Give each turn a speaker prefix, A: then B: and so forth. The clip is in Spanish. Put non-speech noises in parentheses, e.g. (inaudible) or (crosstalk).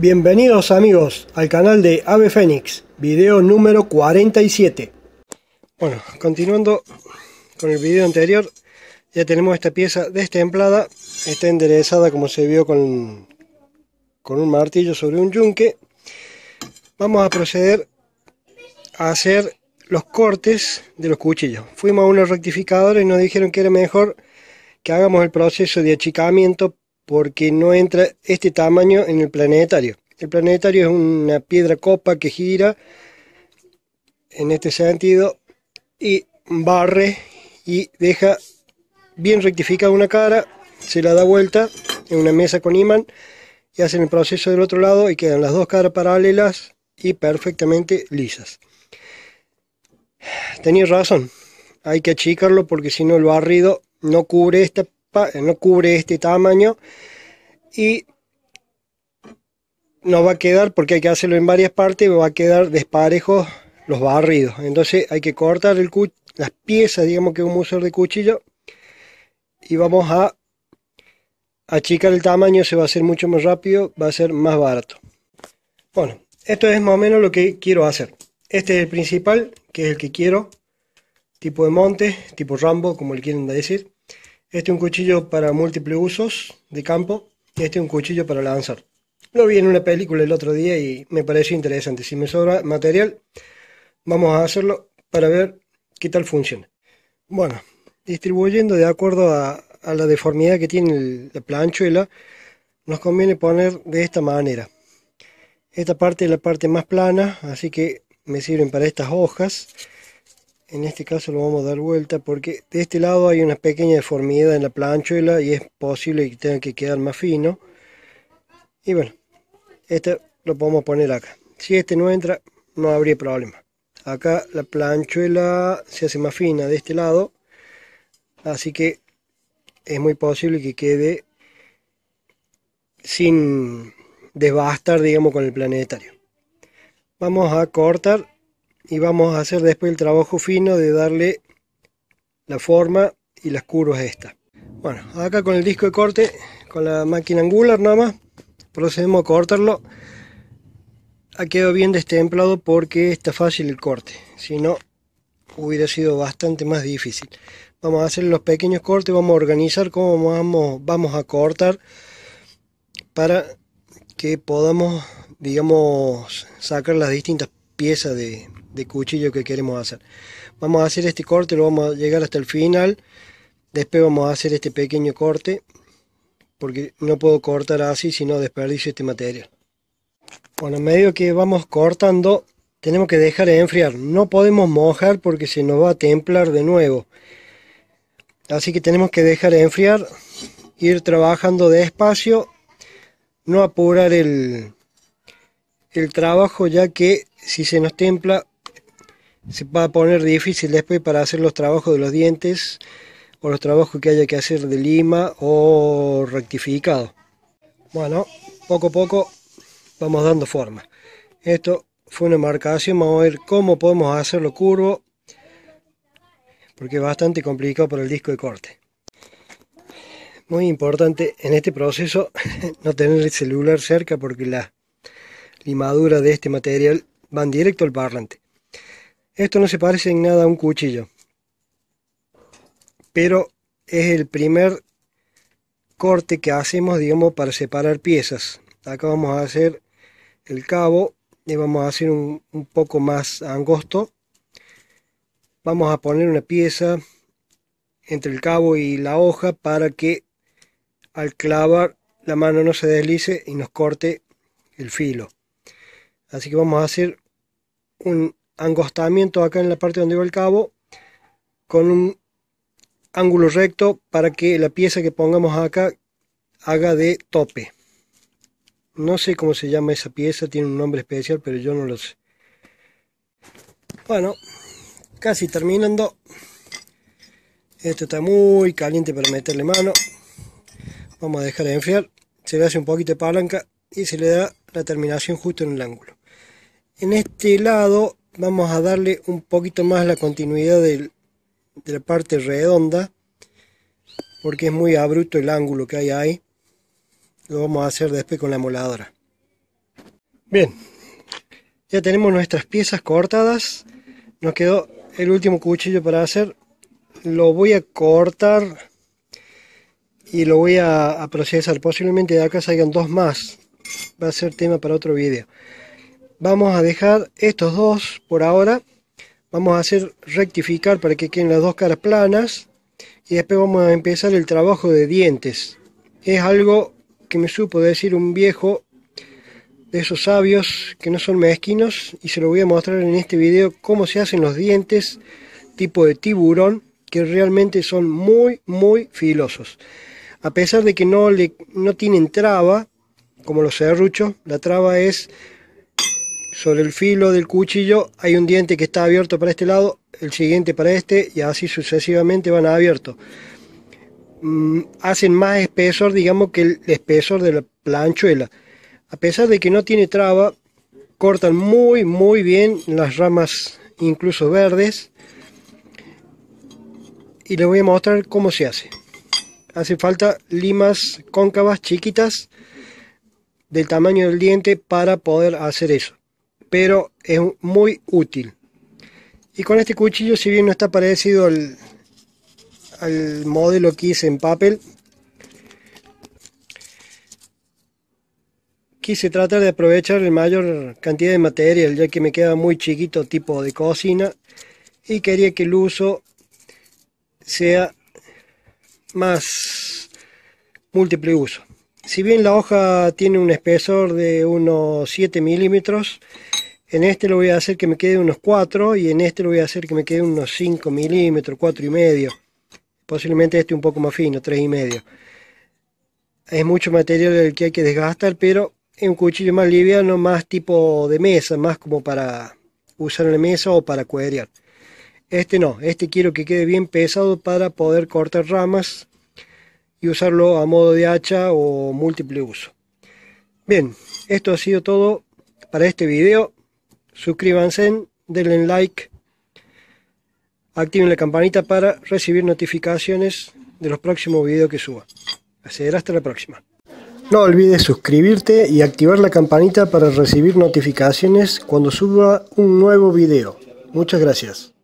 A: Bienvenidos amigos al canal de Ave Fénix, video número 47. Bueno, continuando con el video anterior, ya tenemos esta pieza destemplada, está enderezada como se vio con, con un martillo sobre un yunque. Vamos a proceder a hacer los cortes de los cuchillos. Fuimos a unos rectificadores y nos dijeron que era mejor que hagamos el proceso de achicamiento porque no entra este tamaño en el planetario. El planetario es una piedra copa que gira en este sentido y barre y deja bien rectificada una cara, se la da vuelta en una mesa con imán y hacen el proceso del otro lado y quedan las dos caras paralelas y perfectamente lisas. Tenía razón, hay que achicarlo porque si no el barrido no cubre esta eh, no cubre este tamaño y no va a quedar, porque hay que hacerlo en varias partes, va a quedar desparejos los barridos. Entonces hay que cortar el las piezas, digamos que vamos a usar de cuchillo y vamos a achicar el tamaño, se va a hacer mucho más rápido, va a ser más barato. Bueno, esto es más o menos lo que quiero hacer. Este es el principal, que es el que quiero, tipo de monte, tipo Rambo, como le quieren decir. Este es un cuchillo para múltiples usos de campo y este un cuchillo para lanzar. Lo vi en una película el otro día y me pareció interesante. Si me sobra material, vamos a hacerlo para ver qué tal funciona. Bueno, distribuyendo de acuerdo a, la deformidad que tiene la planchuela, nos conviene poner de esta manera. Esta parte es la parte más plana, así que me sirven para estas hojas en este caso lo vamos a dar vuelta porque de este lado hay una pequeña deformidad en la planchuela y es posible que tenga que quedar más fino y bueno este lo podemos poner acá si este no entra no habría problema acá la planchuela se hace más fina de este lado así que es muy posible que quede sin devastar, digamos con el planetario vamos a cortar y vamos a hacer después el trabajo fino de darle la forma y las curvas esta. Bueno, acá con el disco de corte, con la máquina angular nada más, procedemos a cortarlo. Ha quedado bien destemplado porque está fácil el corte, si no hubiera sido bastante más difícil. Vamos a hacer los pequeños cortes, vamos a organizar cómo vamos, vamos a cortar para que podamos, digamos, sacar las distintas piezas de, de cuchillo que queremos hacer. Vamos a hacer este corte, lo vamos a llegar hasta el final. Después vamos a hacer este pequeño corte, porque no puedo cortar así, si no desperdicio este material. Bueno, a medio que vamos cortando, tenemos que dejar enfriar. No podemos mojar porque se nos va a templar de nuevo. Así que tenemos que dejar enfriar, ir trabajando despacio, no apurar el, el trabajo ya que si se nos templa se va a poner difícil después para hacer los trabajos de los dientes o los trabajos que haya que hacer de lima o rectificado. Bueno, poco a poco vamos dando forma. Esto fue una marcación, vamos a ver cómo podemos hacerlo curvo, porque es bastante complicado para el disco de corte. Muy importante en este proceso (laughs) no tener el celular cerca porque la limadura de este material van directo al parlante. Esto no se parece en nada a un cuchillo. Pero es el primer corte que hacemos, digamos, para separar piezas. Acá vamos a hacer el cabo y vamos a hacer un, un poco más angosto. Vamos a poner una pieza entre el cabo y la hoja para que al clavar la mano no se deslice y nos corte el filo. Así que vamos a hacer un angostamiento acá en la parte donde va el cabo con un ángulo recto para que la pieza que pongamos acá haga de tope no sé cómo se llama esa pieza tiene un nombre especial pero yo no lo sé bueno casi terminando esto está muy caliente para meterle mano vamos a dejar de enfriar se le hace un poquito de palanca y se le da la terminación justo en el ángulo en este lado vamos a darle un poquito más la continuidad de la parte redonda porque es muy abrupto el ángulo que hay ahí lo vamos a hacer después con la moladora bien ya tenemos nuestras piezas cortadas nos quedó el último cuchillo para hacer lo voy a cortar y lo voy a, a procesar posiblemente de acá salgan dos más va a ser tema para otro video vamos a dejar estos dos por ahora vamos a hacer rectificar para que queden las dos caras planas y después vamos a empezar el trabajo de dientes es algo que me supo decir un viejo de esos sabios que no son mezquinos y se lo voy a mostrar en este video cómo se hacen los dientes tipo de tiburón que realmente son muy muy filosos a pesar de que no, le, no tienen traba como los serruchos la traba es sobre el filo del cuchillo hay un diente que está abierto para este lado, el siguiente para este y así sucesivamente van abiertos. Mm, hacen más espesor, digamos, que el espesor de la planchuela. A pesar de que no tiene traba, cortan muy, muy bien las ramas, incluso verdes. Y les voy a mostrar cómo se hace. Hace falta limas cóncavas chiquitas del tamaño del diente para poder hacer eso pero es muy útil. Y con este cuchillo, si bien no está parecido al, modelo que hice en papel, quise tratar de aprovechar la mayor cantidad de material, ya que me queda muy chiquito tipo de cocina, y quería que el uso sea más múltiple uso. Si bien la hoja tiene un espesor de unos 7 milímetros, en este lo voy a hacer que me quede unos 4 y en este lo voy a hacer que me quede unos 5 milímetros, 4 y medio. Posiblemente este un poco más fino, 3 y medio. Es mucho material el que hay que desgastar, pero en un cuchillo más liviano, más tipo de mesa, más como para usar en la mesa o para cuadrear. Este no, este quiero que quede bien pesado para poder cortar ramas y usarlo a modo de hacha o múltiple uso. Bien, esto ha sido todo para este video. Suscríbanse, denle like, activen la campanita para recibir notificaciones de los próximos videos que suba. hasta la próxima. No olvides suscribirte y activar la campanita para recibir notificaciones cuando suba un nuevo video. Muchas gracias.